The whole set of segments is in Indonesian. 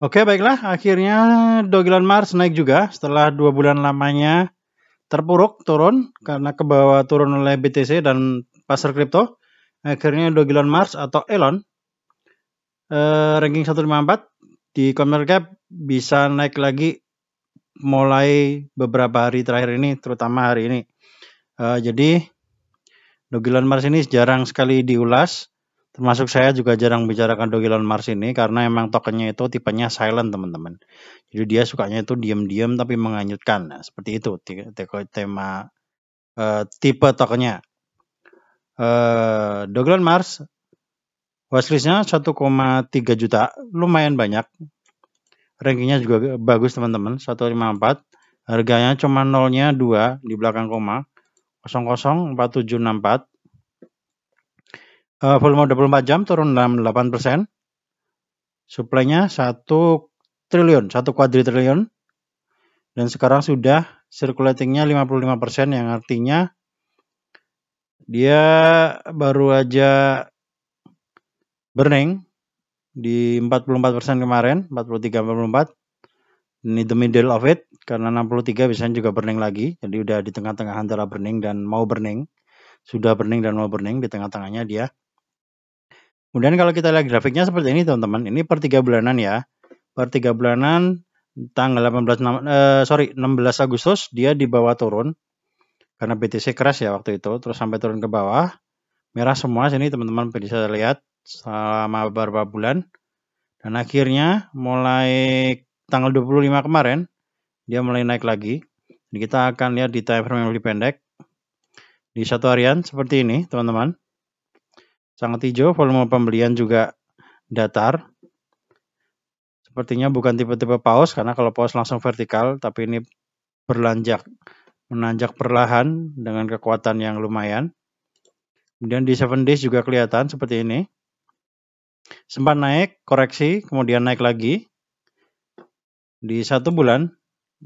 Oke baiklah, akhirnya Dogilan Mars naik juga setelah dua bulan lamanya terpuruk turun karena kebawa turun oleh BTC dan pasar kripto. Akhirnya Dogilan Mars atau Elon eh, ranking 154 di Cap bisa naik lagi mulai beberapa hari terakhir ini, terutama hari ini. Eh, jadi Dogilan Mars ini jarang sekali diulas Termasuk saya juga jarang bicarakan Elon Mars ini karena emang tokennya itu tipenya silent teman-teman. Jadi dia sukanya itu diam-diam tapi menganyutkan. Nah, seperti itu tema uh, tipe tokennya. Uh, Elon Mars washlistnya 1,3 juta, lumayan banyak. Rankingnya juga bagus teman-teman, 154. Harganya cuma nolnya 2 di belakang koma, 004764 uh, volume 24 jam turun 68 persen. Suplainya 1 triliun, 1 kuadri triliun. Dan sekarang sudah circulatingnya 55 persen yang artinya dia baru aja burning di 44 persen kemarin, 43-44. Ini the middle of it, karena 63 bisa juga burning lagi. Jadi udah di tengah-tengah antara burning dan mau burning. Sudah burning dan mau burning, di tengah-tengahnya dia Kemudian kalau kita lihat grafiknya seperti ini teman-teman, ini per tiga bulanan ya. Per tiga bulanan tanggal 18 eh, sorry 16 Agustus dia dibawa turun karena BTC crash ya waktu itu terus sampai turun ke bawah merah semua sini teman-teman bisa lihat selama beberapa bulan dan akhirnya mulai tanggal 25 kemarin dia mulai naik lagi Jadi kita akan lihat di time frame yang lebih pendek di satu harian seperti ini teman-teman Sangat hijau, volume pembelian juga datar. Sepertinya bukan tipe-tipe paus karena kalau paus langsung vertikal, tapi ini berlanjak, menanjak perlahan dengan kekuatan yang lumayan. Kemudian di 7 days juga kelihatan seperti ini. Sempat naik, koreksi, kemudian naik lagi. Di satu bulan,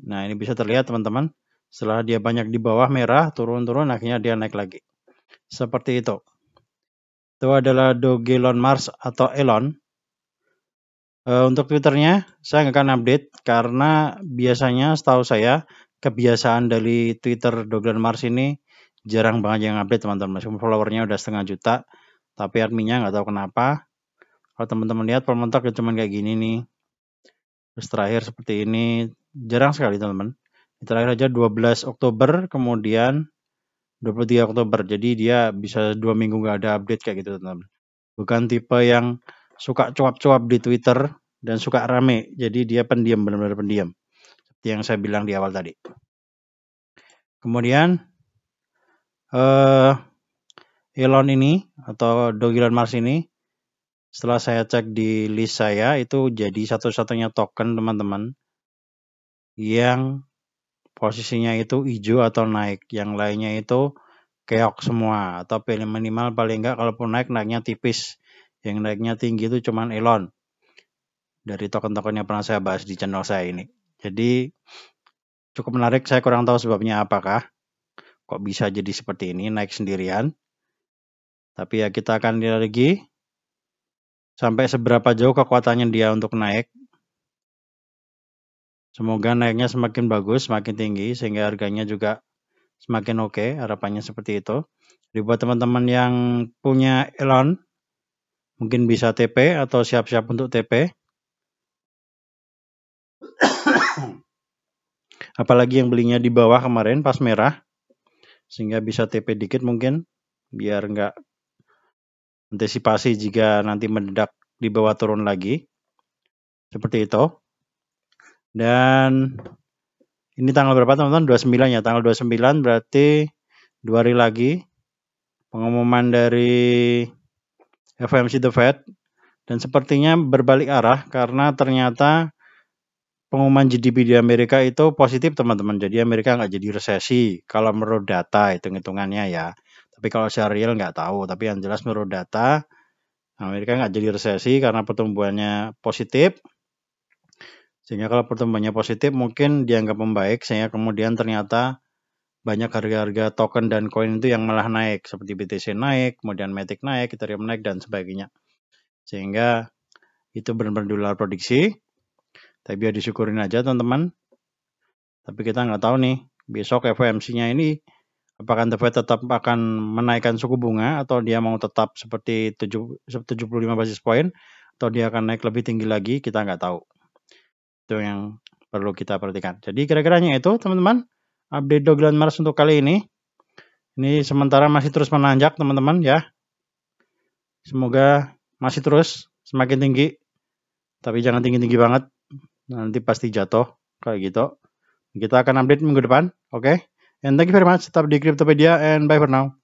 nah ini bisa terlihat teman-teman. Setelah dia banyak di bawah merah, turun-turun, akhirnya dia naik lagi. Seperti itu itu adalah Dogelon Mars atau Elon. Uh, untuk Twitternya, saya nggak akan update karena biasanya setahu saya kebiasaan dari Twitter Dogelon Mars ini jarang banget yang update teman-teman. Semua followernya udah setengah juta, tapi adminnya nggak tahu kenapa. Kalau teman-teman lihat permentok ya cuman kayak gini nih. Terus terakhir seperti ini, jarang sekali teman-teman. Terakhir aja 12 Oktober, kemudian 23 Oktober. Jadi dia bisa dua minggu nggak ada update kayak gitu teman-teman. Bukan tipe yang suka cuap-cuap di Twitter dan suka rame. Jadi dia pendiam, benar-benar pendiam. Seperti yang saya bilang di awal tadi. Kemudian uh, Elon ini atau Elon Mars ini setelah saya cek di list saya itu jadi satu-satunya token teman-teman yang posisinya itu hijau atau naik, yang lainnya itu keok semua atau pilih minimal paling enggak kalaupun naik naiknya tipis, yang naiknya tinggi itu cuman Elon dari token-token yang pernah saya bahas di channel saya ini. Jadi cukup menarik, saya kurang tahu sebabnya apakah kok bisa jadi seperti ini naik sendirian. Tapi ya kita akan lihat lagi sampai seberapa jauh kekuatannya dia untuk naik Semoga naiknya semakin bagus, semakin tinggi, sehingga harganya juga semakin oke. Okay. Harapannya seperti itu. Jadi buat teman-teman yang punya Elon, mungkin bisa TP atau siap-siap untuk TP. Apalagi yang belinya di bawah kemarin pas merah, sehingga bisa TP dikit mungkin, biar nggak antisipasi jika nanti mendadak di bawah turun lagi. Seperti itu. Dan ini tanggal berapa teman-teman? 29 ya. Tanggal 29 berarti dua hari lagi pengumuman dari FMC The Fed dan sepertinya berbalik arah karena ternyata pengumuman GDP di Amerika itu positif teman-teman. Jadi Amerika nggak jadi resesi kalau menurut data hitung-hitungannya ya. Tapi kalau secara real nggak tahu. Tapi yang jelas menurut data Amerika nggak jadi resesi karena pertumbuhannya positif sehingga kalau pertumbuhannya positif mungkin dianggap membaik sehingga kemudian ternyata banyak harga-harga token dan koin itu yang malah naik seperti BTC naik, kemudian Matic naik, Ethereum naik dan sebagainya. Sehingga itu benar-benar di luar prediksi. Tapi ya disyukurin aja teman-teman. Tapi kita nggak tahu nih besok FOMC-nya ini apakah The Fed tetap akan menaikkan suku bunga atau dia mau tetap seperti 7, 75 basis point atau dia akan naik lebih tinggi lagi kita nggak tahu. Itu yang perlu kita perhatikan. Jadi kira-kiranya itu teman-teman update dogland Mars untuk kali ini. Ini sementara masih terus menanjak teman-teman ya. Semoga masih terus semakin tinggi. Tapi jangan tinggi-tinggi banget. Nanti pasti jatuh kayak gitu. Kita akan update minggu depan. Oke. Okay? And thank you very much. Tetap di Cryptopedia and bye for now.